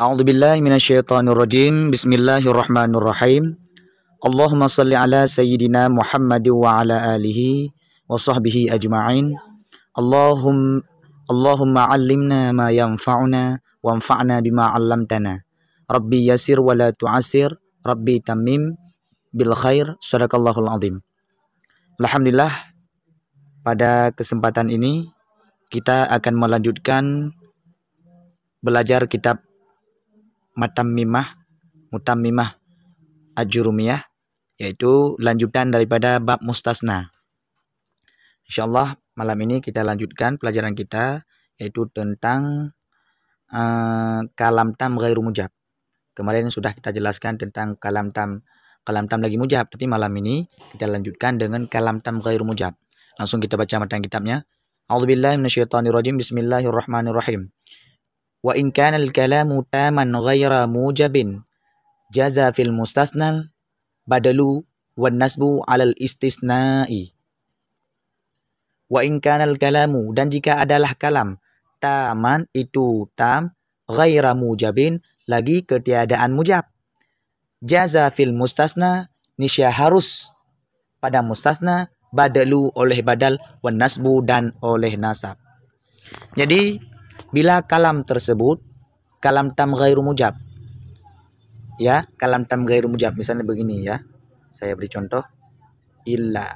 A'udzu billahi minasyaitonir rajim. Bismillahirrahmanirrahim. Allahumma salli ala sayyidina Muhammad wa ala alihi wa sahbihi ajma'in. Allahum Allahumma 'allimna ma yanfa'una wanfa'na bima 'allamtana. Rabbi yasir wa la tu'asir. Rabbi tamim bil khair. Sadaqallahul azim. Alhamdulillah pada kesempatan ini kita akan melanjutkan belajar kitab matamimah mutamimah ajurumiyah yaitu lanjutan daripada bab mustasna. Insyaallah malam ini kita lanjutkan pelajaran kita yaitu tentang uh, kalam tam ghairu mujab. Kemarin sudah kita jelaskan tentang kalam tam kalam tam lagi mujab tapi malam ini kita lanjutkan dengan kalam tam ghairu mujab. Langsung kita baca matan kitabnya. A'udzubillahi minasyaitonirrajim. Bismillahirrahmanirrahim wa in kana al-kalamu taman ghaira mujabin jaza fil mustasna badalu wan nasbu alal istisna'i wa in kana al-kalamu dan jika adalah kalam taman itu tam ghaira mujabin lagi ketiadaan mujab jaza fil mustasna nisya harus pada mustasna badalu oleh badal wan nasbu dan oleh nasab jadi Bila kalam tersebut kalam tam ghairu mujab. Ya, kalam tam ghairu mujab misalnya begini ya. Saya beri contoh illa.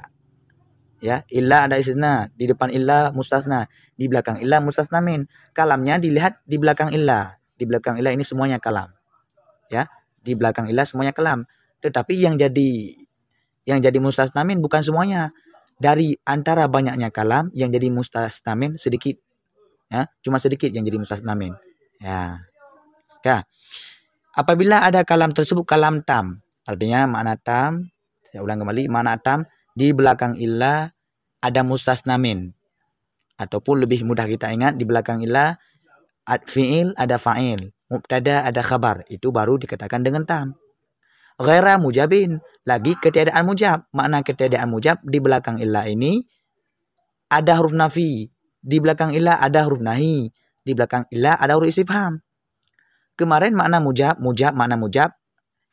Ya, illa ada istisna, di depan illa mustasna, di belakang illa mustasna min. Kalamnya dilihat di belakang illa. Di belakang illa ini semuanya kalam. Ya, di belakang illa semuanya kalam. Tetapi yang jadi yang jadi mustasnamin bukan semuanya. Dari antara banyaknya kalam yang jadi mustasna min sedikit ya cuma sedikit yang jadi mustasnamin ya ya apabila ada kalam tersebut kalam tam artinya makna tam saya ulang kembali makna tam di belakang ilah ada mustasnamin ataupun lebih mudah kita ingat di belakang ilah ad fiil ada fa'il mubtada ada khabar itu baru dikatakan dengan tam ghaira mujabin lagi ketiadaan mujab makna ketiadaan mujab di belakang ilah ini ada huruf nafi di belakang ilah ada huruf nahi. Di belakang ilah ada huruf istifham. Kemarin makna mujab, mujab, makna mujab.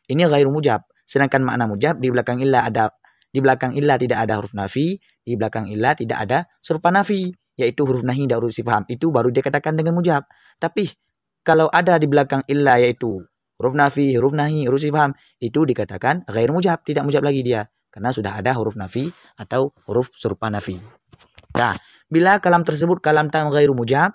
Ini gairu mujab. Sedangkan makna mujab di belakang ilah ada di belakang ilah tidak ada huruf nafi, di belakang ilah tidak ada serupa nafi, yaitu huruf nahi dan huruf istifham. Itu baru dikatakan dengan mujab. Tapi kalau ada di belakang ilah yaitu huruf nafi, huruf nahi, huruf istifham, itu dikatakan ghairu mujab, tidak mujab lagi dia karena sudah ada huruf nafi atau huruf serupa nafi. Nah, Bila kalam tersebut kalam tam ghairu mujab,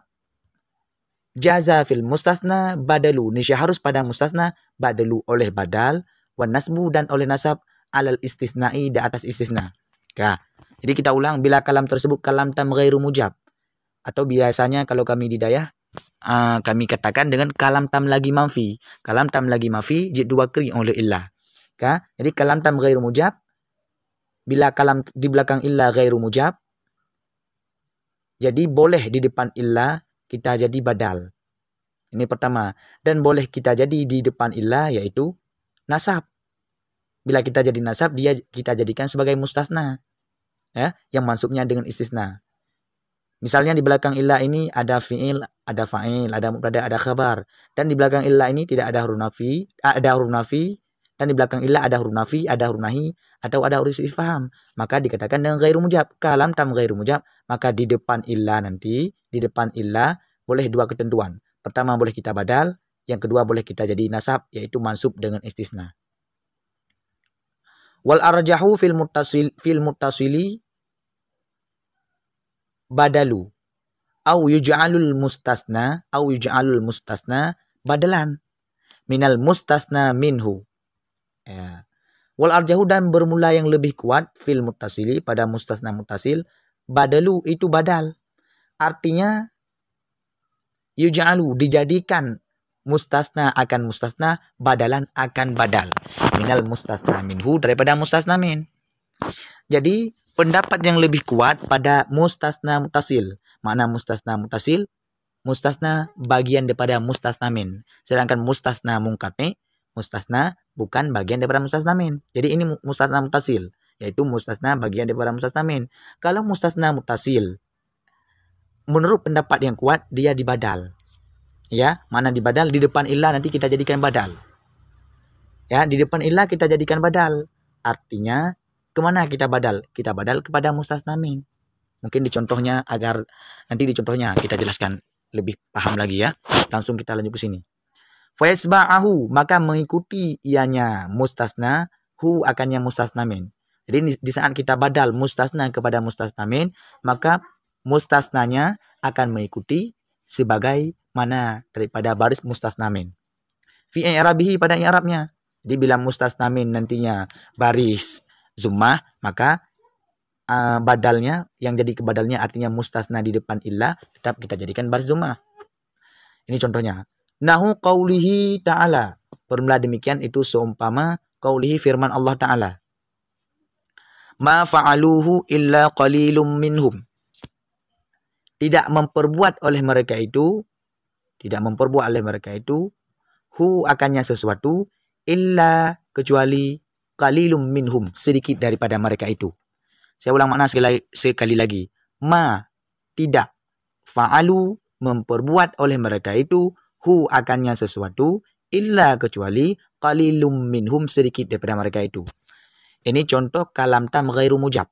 jaza fil mustasna badalu. Nisya harus pada mustasna badalu oleh badal, wa nasbu dan oleh nasab alal istisna'i di atas istisna. Ka. Ya. Jadi kita ulang bila kalam tersebut kalam tam ghairu mujab atau biasanya kalau kami di uh, ah, kami katakan dengan kalam tam lagi mafi Kalam tam lagi mafi jid dua kri oleh illah. Ka? Ya. Jadi kalam tam ghairu mujab bila kalam di belakang illah ghairu mujab jadi boleh di depan illah kita jadi badal. Ini pertama. Dan boleh kita jadi di depan illah yaitu nasab. Bila kita jadi nasab, dia kita jadikan sebagai mustasna. Ya, yang masuknya dengan istisna. Misalnya di belakang illah ini ada fi'il, ada fa'il, ada mubtada, ada khabar. Dan di belakang illah ini tidak ada huruf nafi, ada huruf nafi, dan di belakang illah ada huruf nafi, ada huruf nahi, atau ada huruf isfaham maka dikatakan dengan ghairu mujab kalam tam ghairu mujab maka di depan illa nanti di depan illa boleh dua ketentuan pertama boleh kita badal yang kedua boleh kita jadi nasab yaitu mansub dengan istisna wal arjahu fil muttasil fil muttasili badalu au yuj'alul mustasna au yuj'alul mustasna badalan minal mustasna minhu ya Wal arjahu dan bermula yang lebih kuat fil mutasili pada mustasna mutasil badalu itu badal. Artinya yuj'alu dijadikan mustasna akan mustasna badalan akan badal minal mustasna minhu daripada mustasna min. Jadi pendapat yang lebih kuat pada mustasna mutasil. mana mustasna mutasil mustasna bagian daripada mustasna min. Sedangkan mustasna mungkat mustasna bukan bagian daripada mustasnamin. Jadi ini mustasna mutasil, yaitu mustasna bagian daripada mustasnamin. Kalau mustasna mutasil, menurut pendapat yang kuat, dia dibadal. Ya, mana dibadal? Di depan ilah nanti kita jadikan badal. Ya, di depan ilah kita jadikan badal. Artinya, kemana kita badal? Kita badal kepada mustasnamin. Mungkin dicontohnya agar nanti dicontohnya kita jelaskan lebih paham lagi ya. Langsung kita lanjut ke sini. Faisba'ahu maka mengikuti ianya mustasna hu akannya mustasnamin. Jadi di, saat kita badal mustasna kepada mustasnamin maka mustasnanya akan mengikuti sebagai mana daripada baris mustasnamin. Fi i'rabihi pada i'rabnya. Jadi bila mustasnamin nantinya baris zumah. maka uh, badalnya yang jadi kebadalnya artinya mustasna di depan illah tetap kita jadikan baris zumah. Ini contohnya nahu qaulihi ta'ala. Bermula demikian itu seumpama qaulihi firman Allah Ta'ala. Ma fa'aluhu illa qalilum minhum. Tidak memperbuat oleh mereka itu, tidak memperbuat oleh mereka itu, hu akannya sesuatu, illa kecuali qalilum minhum, sedikit daripada mereka itu. Saya ulang makna sekali, sekali lagi. Ma, tidak. Fa'alu, memperbuat oleh mereka itu, hu akannya sesuatu illa kecuali qalilum minhum sedikit daripada mereka itu. Ini contoh kalam tam ghairu mujab.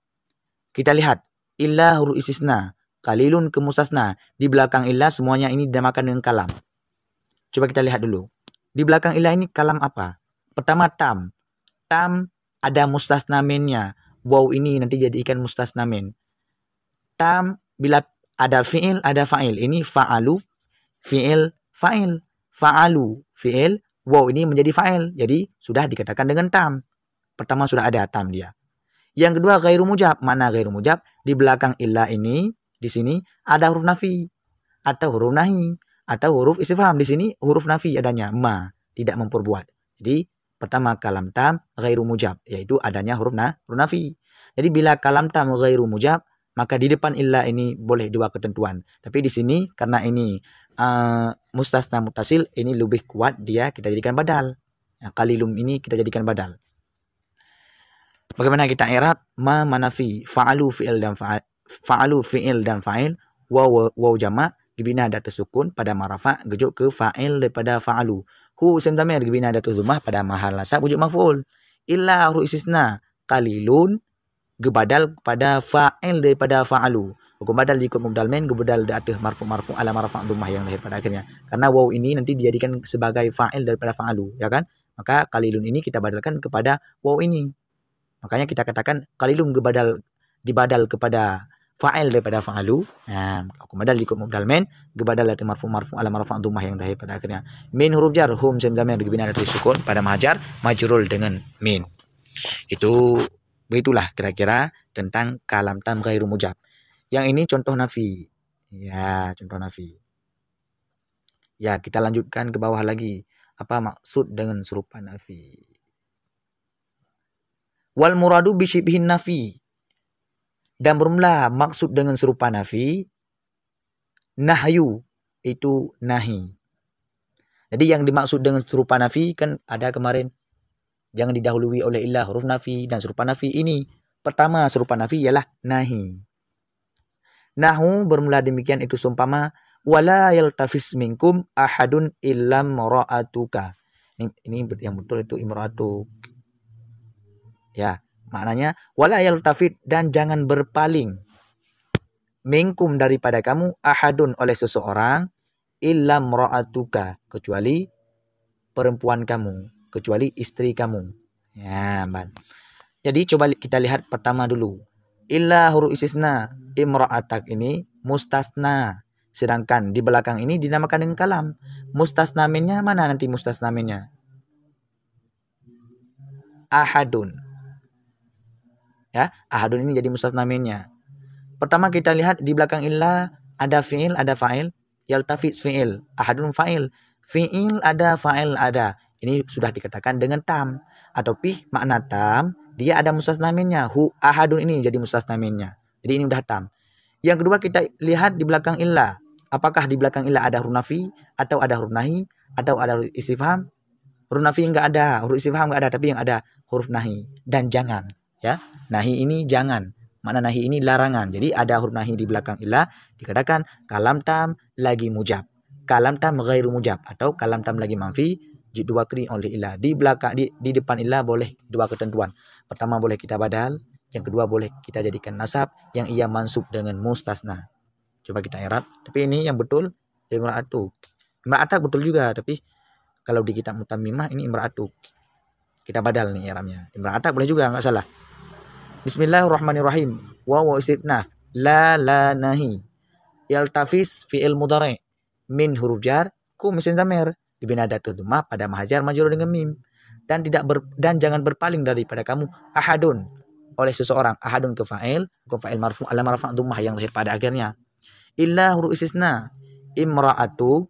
Kita lihat illa huru isisna qalilun kemusasna. Di belakang illa semuanya ini dinamakan dengan kalam. Coba kita lihat dulu. Di belakang illa ini kalam apa? Pertama tam. Tam ada mustasna minnya. Wow ini nanti jadi mustasna min. Tam bila ada fiil ada fa'il. Ini fa'alu, fiil fa'il. Fa'alu fi'il, wow ini menjadi fa'il. Jadi sudah dikatakan dengan tam. Pertama sudah ada tam dia. Yang kedua gairu mujab. Mana gairu mujab? Di belakang illa ini, di sini ada huruf nafi atau huruf nahi atau huruf istifham. Di sini huruf nafi adanya ma, tidak memperbuat. Jadi pertama kalam tam gairu mujab yaitu adanya huruf na huruf nafi. Jadi bila kalam tam gairu mujab maka di depan illa ini boleh dua ketentuan. Tapi di sini karena ini uh, mustasna mutasil ini lebih kuat dia kita jadikan badal. Nah, kalilum ini kita jadikan badal. Bagaimana kita i'rab ma manafi fa'alu fi'il dan fa'alu fa'alu fi'il dan fa'il waw waw jamak dibina datu sukun pada marafa gejuk ke fa'il daripada fa'alu hu isim tamir dibina datu zumah pada mahal nasab wujud maf'ul illa huruf istisna qalilun gebadal pada fa'il daripada fa'alu hukum badal ikut mubdal main gebadal atas marfu marfu ala marfu' dhammah yang lahir pada akhirnya karena waw ini nanti dijadikan sebagai fa'il daripada fa'alu ya kan maka kalilun ini kita badalkan kepada waw ini makanya kita katakan kalilun gebadal dibadal kepada fa'il daripada fa'alu nah hukum badal ikut mubdal main gebadal da'atuh marfu marfu ala marfu' dhammah yang lahir pada akhirnya min huruf jar hum jam yang dibina dari sukun pada majar majrul dengan min itu Begitulah kira-kira tentang kalam tam ghairu mujab. Yang ini contoh nafi. Ya, contoh nafi. Ya, kita lanjutkan ke bawah lagi. Apa maksud dengan serupa nafi? Wal muradu bisyibhin nafi. Dan bermula maksud dengan serupa nafi. Nahyu itu nahi. Jadi yang dimaksud dengan serupa nafi kan ada kemarin jangan didahului oleh ilah huruf nafi dan serupa nafi ini. Pertama, serupa nafi ialah nahi. Nahu bermula demikian itu sumpama wala yaltafis minkum ahadun illam mara'atuka. Ini, ini yang betul itu imra'atuk. Ya, maknanya wala yaltafid dan jangan berpaling Mingkum daripada kamu ahadun oleh seseorang illam mara'atuka kecuali perempuan kamu kecuali istri kamu. Ya, man. Jadi coba kita lihat pertama dulu. Illa huruf istisna imra'atak ini mustasna. Sedangkan di belakang ini dinamakan dengan kalam. Mustasnamennya mana nanti mustasnamennya? Ahadun. Ya, ahadun ini jadi mustasnamennya. Pertama kita lihat di belakang illa ada fi'il, ada fa'il, Yaltafiz fi'il, ahadun fa'il, fi'il ada fa'il ada ini sudah dikatakan dengan tam atau pih makna tam, dia ada mustasnaminnya. Hu ahadun ini jadi mustasnaminnya. Jadi ini udah tam. Yang kedua kita lihat di belakang illa. Apakah di belakang illa ada huruf nafi atau ada huruf nahi atau ada huruf istifham? Huruf nafi enggak ada, huruf istifham enggak ada, tapi yang ada huruf nahi dan jangan, ya. Nahi ini jangan. Makna nahi ini larangan. Jadi ada huruf nahi di belakang illa dikatakan kalam tam lagi mujab. Kalam tam ghairu mujab atau kalam tam lagi manfi dua kri oleh ilah. Di belakang di, di depan ilah boleh dua ketentuan. Pertama boleh kita badal, yang kedua boleh kita jadikan nasab yang ia mansub dengan mustasna. Coba kita erat. Tapi ini yang betul imra'atuk. Imra'atak betul juga, tapi kalau di kitab mutamimah ini imra'atuk. Kita badal nih iramnya. Imra'atak boleh juga, nggak salah. Bismillahirrahmanirrahim. Wa wa istinaf. La la nahi. Yaltafis fi'il mudhari min huruf jar ku misin zamir Binadatudumah pada mahajar majul dengan mim dan tidak ber, dan jangan berpaling daripada kamu ahadun oleh seseorang ahadun ke fa'il ke fa'il marfu ala marfu dhammah yang lahir pada akhirnya illa huruf istisna imra'atuk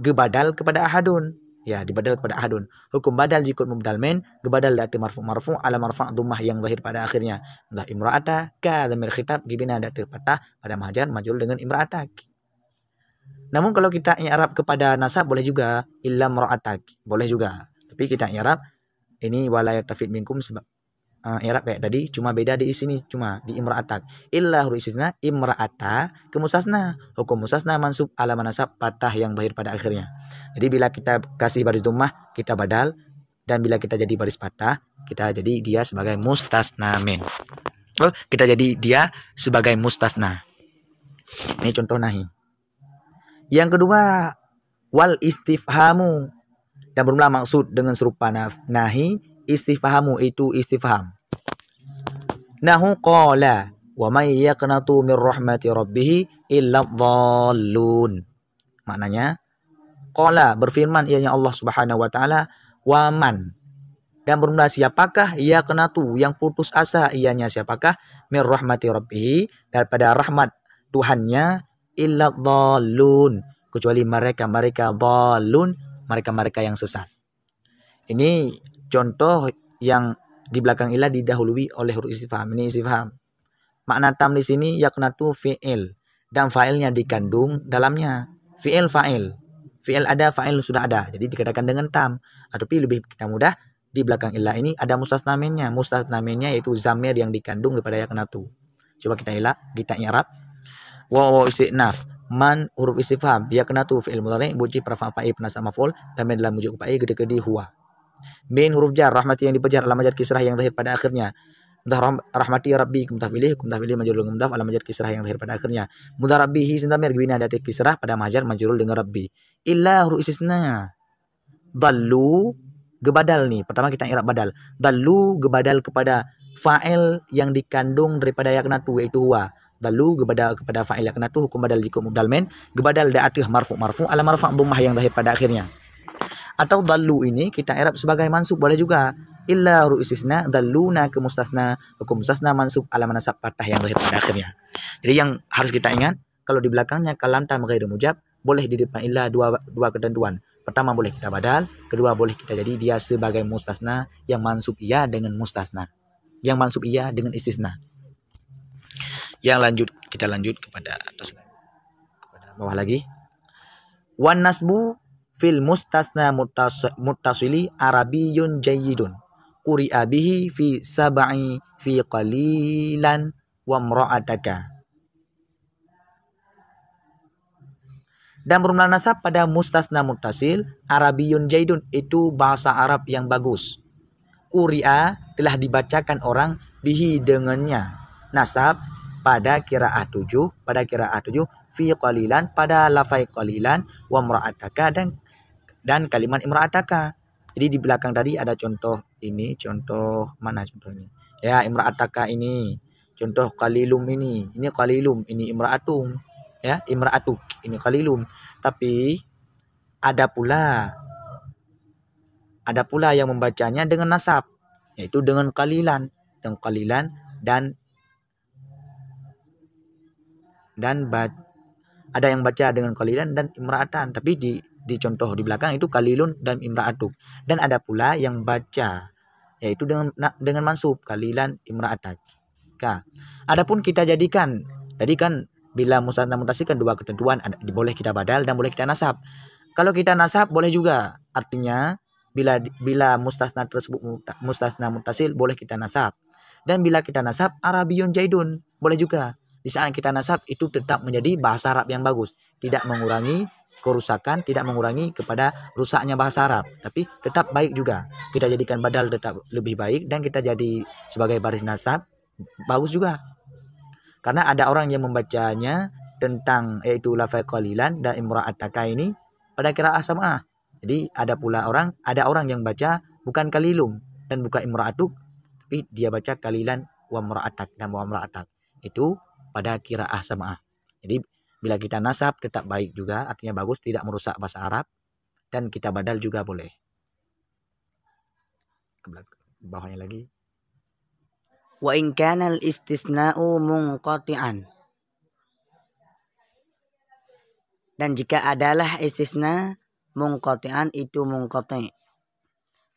gebadal kepada ahadun ya dibadal kepada ahadun hukum badal jikut mubdal men gebadal dati marfu marfu ala marfu dhammah yang lahir pada akhirnya la imra'ata ka dhamir khitab gibina dati patah pada mahajar majul dengan imra'atak namun kalau kita i'rab kepada nasab boleh juga illam ra'atak. boleh juga. Tapi kita i'rab ini wala yaktafid minkum sebab uh, i'rab kayak tadi cuma beda di sini cuma di imra'atak. Illa ru'isna imra'ata ke musasna. Hukum musasna mansub ala manasab patah yang bahir pada akhirnya. Jadi bila kita kasih baris dhammah kita badal dan bila kita jadi baris patah kita jadi dia sebagai mustasna min. Oh, kita jadi dia sebagai mustasna. Ini contoh nahi. Yang kedua, wal istifhamu dan bermula maksud dengan serupa nahi istifhamu itu istifham. Nahu qala wa may yaqnatu min rahmati rabbih illa dhallun. Maknanya qala berfirman ianya Allah Subhanahu wa taala wa man dan bermula siapakah ia kenatu yang putus asa ianya siapakah min rahmati rabbih daripada rahmat Tuhannya illa dhalun kecuali mereka-mereka dhalun, mereka-mereka yang sesat. Ini contoh yang di belakang ilah didahului oleh huruf istifham. Ini istifham. Makna tam di sini yaknatu fi'il dan fa'ilnya dikandung dalamnya. Fi'il fa'il. Fi'il ada, fa'il sudah ada. Jadi dikatakan dengan tam. Tapi lebih kita mudah di belakang ilah ini ada mustasnamennya. Mustasnamennya yaitu zamir yang dikandung daripada yaknatu. Coba kita ilah, kita i'rab Wawaw isi naf man huruf isi faham, ya kena tu fi'il mudhari buji prafa fa'i penasa maf'ul tamen dalam wujud fa'i gede-gede huwa min huruf jar rahmati yang dipejar alam ajar kisrah yang terakhir pada akhirnya mudah rahmati ya rabbi kumtah pilih kumtah pilih majrul kumtah alam kisrah yang terakhir pada akhirnya mudah rabbihi sintamir bina dari kisrah pada majar majrul dengan rabbi illa huruf istisna dalu gebadal nih pertama kita irab badal dalu gebadal kepada fa'il yang dikandung daripada yaknatu yaitu huwa dalu kepada kepada fa'il karena tu hukum badal jikum mubdal men gebadal da'atih marfu marfu ala marfa dhammah yang dahir pada akhirnya atau dalu ini kita irab sebagai mansub boleh juga illa ru'isisna daluna ke mustasna hukum mustasna mansub ala manasab patah yang zahir pada akhirnya jadi yang harus kita ingat kalau di belakangnya kalam tam ghairu mujab boleh di depan illa dua dua ketentuan pertama boleh kita badal kedua boleh kita jadi dia sebagai mustasna yang mansub ia dengan mustasna yang mansub ia dengan istisna yang lanjut kita lanjut kepada atas kepada bawah lagi wan nasbu fil mustasna muttasili arabiyun jayyidun quri'a abihi fi sabai fi qalilan wa mra'ataka dan bermula nasab pada mustasna muttasil arabiyun jaidun itu bahasa Arab yang bagus Kuria telah dibacakan orang bihi dengannya nasab pada kiraah tujuh, pada kiraah tujuh, fi qalilan pada lafai qalilan wa mra'ataka dan dan kalimat imra'ataka jadi di belakang tadi ada contoh ini contoh mana contohnya ya imra'ataka ini contoh qalilum ini ini qalilum ini imra'atum ya imra'atuk ini qalilum tapi ada pula ada pula yang membacanya dengan nasab yaitu dengan kalilan dengan kalilan dan dan ada yang baca dengan kalilan dan imra'atan tapi di di contoh di belakang itu kalilun dan imra'atu dan ada pula yang baca yaitu dengan dengan mansub kalilan imra'atak ka adapun kita jadikan tadi kan bila mutasikan dua ketentuan ada, boleh kita badal dan boleh kita nasab kalau kita nasab boleh juga artinya bila bila mustasna tersebut mustasna mutasil boleh kita nasab dan bila kita nasab arabiyun jaidun boleh juga di saat kita nasab itu tetap menjadi bahasa Arab yang bagus tidak mengurangi kerusakan tidak mengurangi kepada rusaknya bahasa Arab tapi tetap baik juga kita jadikan badal tetap lebih baik dan kita jadi sebagai baris nasab bagus juga karena ada orang yang membacanya tentang yaitu lafal qalilan dan imra'ataka ini pada kira asamaah jadi ada pula orang ada orang yang baca bukan kalilum dan bukan imra'atuk tapi dia baca kalilan wa imra'atak dan wa imra'atak itu pada kiraah samaah. Jadi bila kita nasab tetap baik juga, artinya bagus, tidak merusak bahasa Arab dan kita badal juga boleh. Ke bawahnya lagi. Wa in kana al-istisna'u munqati'an. Dan jika adalah istisna munqati'an itu munqati'.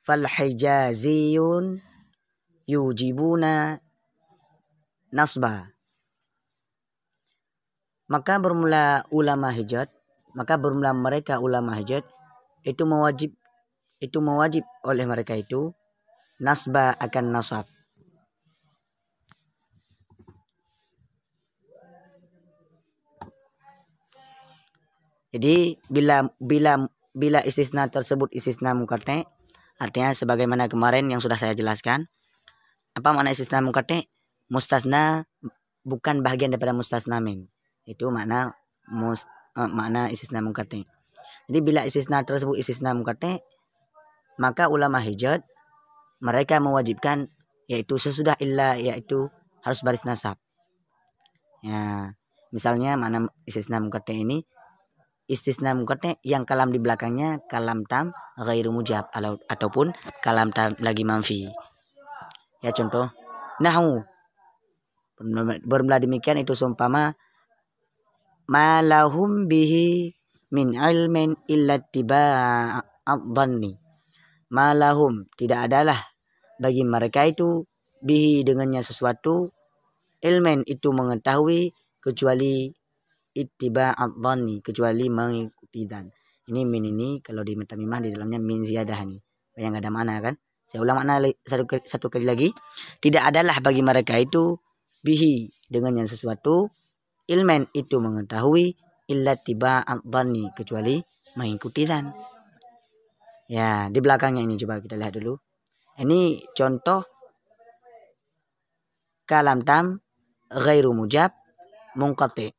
Fal hijaziyun yujibuna nasba maka bermula ulama hijat maka bermula mereka ulama hijat itu mewajib itu mewajib oleh mereka itu nasba akan nasab Jadi bila bila bila istisna tersebut istisna mukatne artinya sebagaimana kemarin yang sudah saya jelaskan apa makna istisna mukatne mustasna bukan bagian daripada mustasnamin min itu mana mus uh, makna istisna mukatte. jadi bila istisna tersebut istisna mukatte, maka ulama hijad mereka mewajibkan yaitu sesudah illa yaitu harus baris nasab ya misalnya mana istisna mukatte ini istisna mukatte yang kalam di belakangnya kalam tam ghairu mujab ataupun kalam tam lagi manfi ya contoh nahu bermula demikian itu sumpama malahum bihi min ilmin illa tiba ma malahum tidak adalah bagi mereka itu bihi dengannya sesuatu ilmen itu mengetahui kecuali adzanni kecuali mengikuti dan ini min ini kalau di metamimah di dalamnya min ziyadah ini yang ada mana kan saya ulang makna satu, satu kali lagi tidak adalah bagi mereka itu bihi dengan yang sesuatu Ilmen itu mengetahui illa tiba dhani kecuali mengikuti dan Ya, di belakangnya ini coba kita lihat dulu. Ini contoh kalam tam ghairu mujab mungkote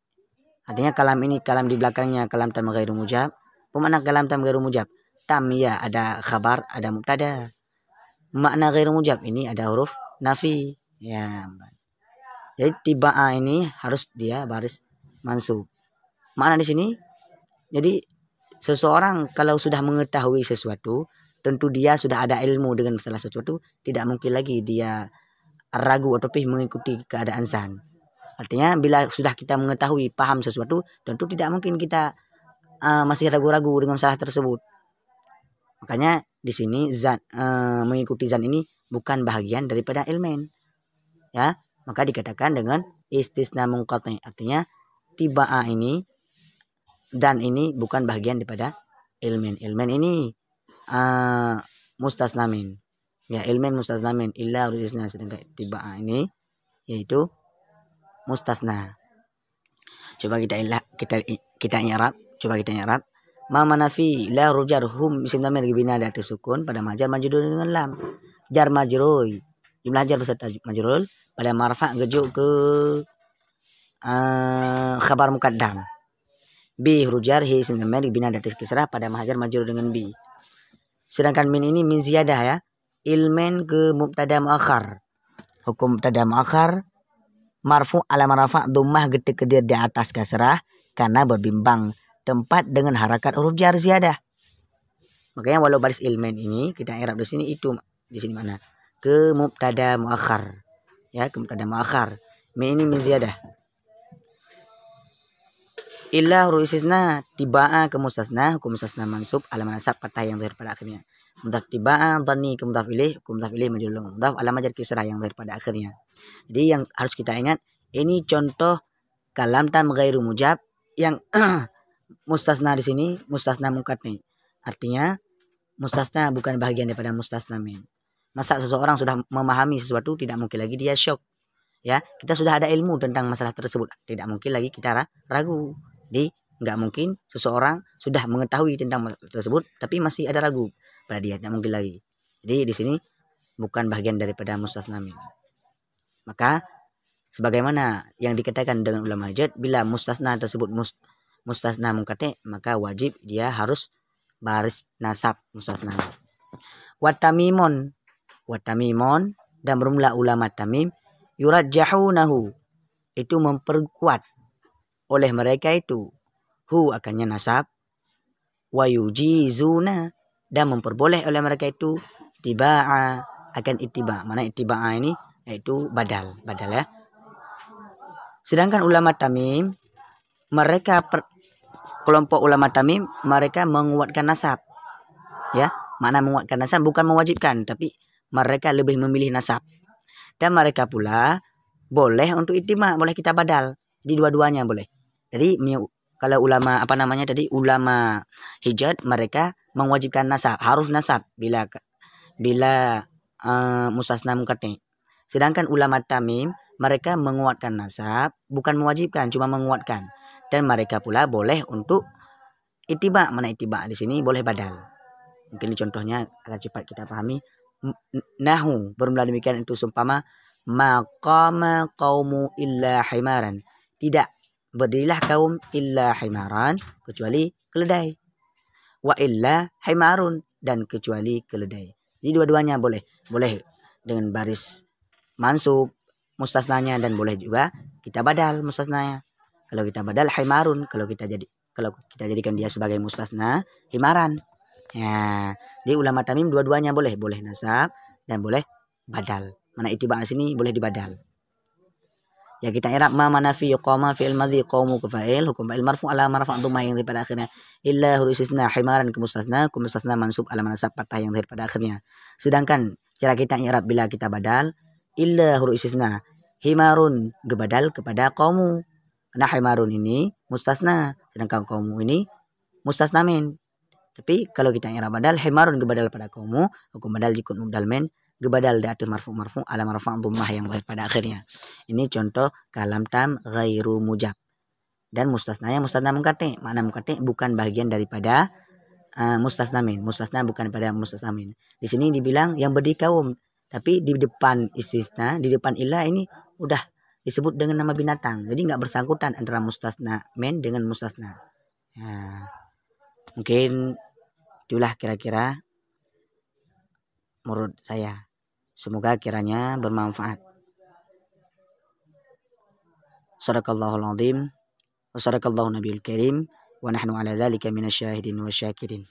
Artinya kalam ini kalam di belakangnya kalam tam ghairu mujab. pemanah kalam tam ghairu mujab. Tam ya ada khabar, ada mubtada. Makna ghairu mujab ini ada huruf nafi. Ya, jadi tiba A ah, ini harus dia baris mansub. Mana di sini? Jadi seseorang kalau sudah mengetahui sesuatu, tentu dia sudah ada ilmu dengan salah sesuatu, tidak mungkin lagi dia ragu atau pih mengikuti keadaan san. Artinya bila sudah kita mengetahui paham sesuatu, tentu tidak mungkin kita uh, masih ragu-ragu dengan salah tersebut. Makanya di sini zan, uh, mengikuti zan ini bukan bagian daripada ilmen. Ya, maka dikatakan dengan istisna mungkotnya artinya tiba'a ini dan ini bukan bagian daripada ilmin ilmin ini uh, mustasnamin ya ilmin mustasnamin illa istisna sedangkan tiba'a ini yaitu mustasna coba kita ilah, kita kita nyerap, coba kita nyerap. ma manafi la rujar hum isim damir gibina sukun pada majar majidul dengan lam jar majrur jumlah jar besar majrur pada marfa gejuk ke uh, khabar mukaddam bi huruf jarhi sedangkan malik bina dari kisrah pada mahajar majrur dengan bi sedangkan min ini min ziyadah ya ilmen ke mubtada muakhar hukum mubtada muakhar marfu ala marfa dumah getik kedir di atas kasrah karena berbimbang tempat dengan harakat huruf jar ziyadah makanya walau baris ilmen ini kita irab di sini itu di sini mana ke mubtada muakhar ya kemudian ada makhar min ini min ziyadah illa ruisisna tiba'a ke mustasna hukum mustasna mansub alam nasab patah yang terakhir pada akhirnya mudaf tiba'a dhanni ke mudaf ilaih hukum mudaf ilaih majrur mudaf alam jar kisrah yang terakhir pada akhirnya jadi yang harus kita ingat ini contoh kalam tam ghairu mujab yang mustasna di sini mustasna mukat nih artinya mustasna bukan bagian daripada mustasna min Masa seseorang sudah memahami sesuatu tidak mungkin lagi dia shock Ya, kita sudah ada ilmu tentang masalah tersebut. Tidak mungkin lagi kita ragu. di nggak mungkin seseorang sudah mengetahui tentang masalah tersebut tapi masih ada ragu pada dia tidak mungkin lagi. Jadi di sini bukan bagian daripada mustasnamin. Maka sebagaimana yang dikatakan dengan ulama hajat bila mustasna tersebut must, mustasna mengkate maka wajib dia harus baris nasab mustasna. watamimon wa dan bermula ulama tamim yurajjahunahu itu memperkuat oleh mereka itu hu akannya nasab wa yujizuna dan memperboleh oleh mereka itu tiba'a akan ittiba mana itibaa ini yaitu badal badal ya sedangkan ulama tamim mereka per, kelompok ulama tamim mereka menguatkan nasab ya mana menguatkan nasab bukan mewajibkan tapi mereka lebih memilih nasab. Dan mereka pula boleh untuk itima, boleh kita badal. di dua-duanya boleh. Jadi kalau ulama apa namanya tadi ulama hijat mereka mewajibkan nasab, harus nasab bila bila uh, eh, musasna mukatni. Sedangkan ulama tamim mereka menguatkan nasab, bukan mewajibkan, cuma menguatkan. Dan mereka pula boleh untuk itibak mana itibak di sini boleh badal. Mungkin contohnya agak cepat kita pahami nahu bermula demikian itu sumpama maqama qaumu illa himaran tidak berdirilah kaum illa himaran kecuali keledai wa illa himarun dan kecuali keledai jadi dua-duanya boleh boleh dengan baris mansub mustasnanya dan boleh juga kita badal mustasnanya kalau kita badal himarun kalau kita jadi kalau kita jadikan dia sebagai mustasna himaran Ya, di ulama tamim dua-duanya boleh, boleh nasab dan boleh badal. Mana itu bahasa sini boleh dibadal. Ya kita irab ma mana manafi yuqama al madhi qawmu kufail hukum fa'il marfu ala marfu antum yang pada akhirnya illa huruf istisna himaran ke mustasna ke mustasna mansub ala manasab patah yang pada akhirnya. Sedangkan cara kita irab bila kita badal illa huruf istisna himarun gebadal kepada kamu. Nah himarun ini mustasna sedangkan kamu ini mustasnamin tapi kalau kita ingin badal hemarun gebadal pada kamu, hukum badal jikun men gebadal datu marfu marfu ala marfu antumah yang baik pada akhirnya. Ini contoh kalam tam gairu mujab. Dan mustasna mustasnanya eh, mustasna mengkati mana mengkati bukan bagian daripada uh, mustasnamin. Mustasna bukan pada mustasnamin. Di sini dibilang yang berdikawum, tapi di depan istisna, di depan ilah ini udah disebut dengan nama binatang. Jadi nggak bersangkutan antara mustasna men dengan mustasna. Nah, mungkin Itulah kira-kira menurut saya. Semoga kiranya bermanfaat. Sadaqallahul azim wa sadaqallahu Nabiul karim wa nahnu ala dhalika minasyahidin wa syakirin.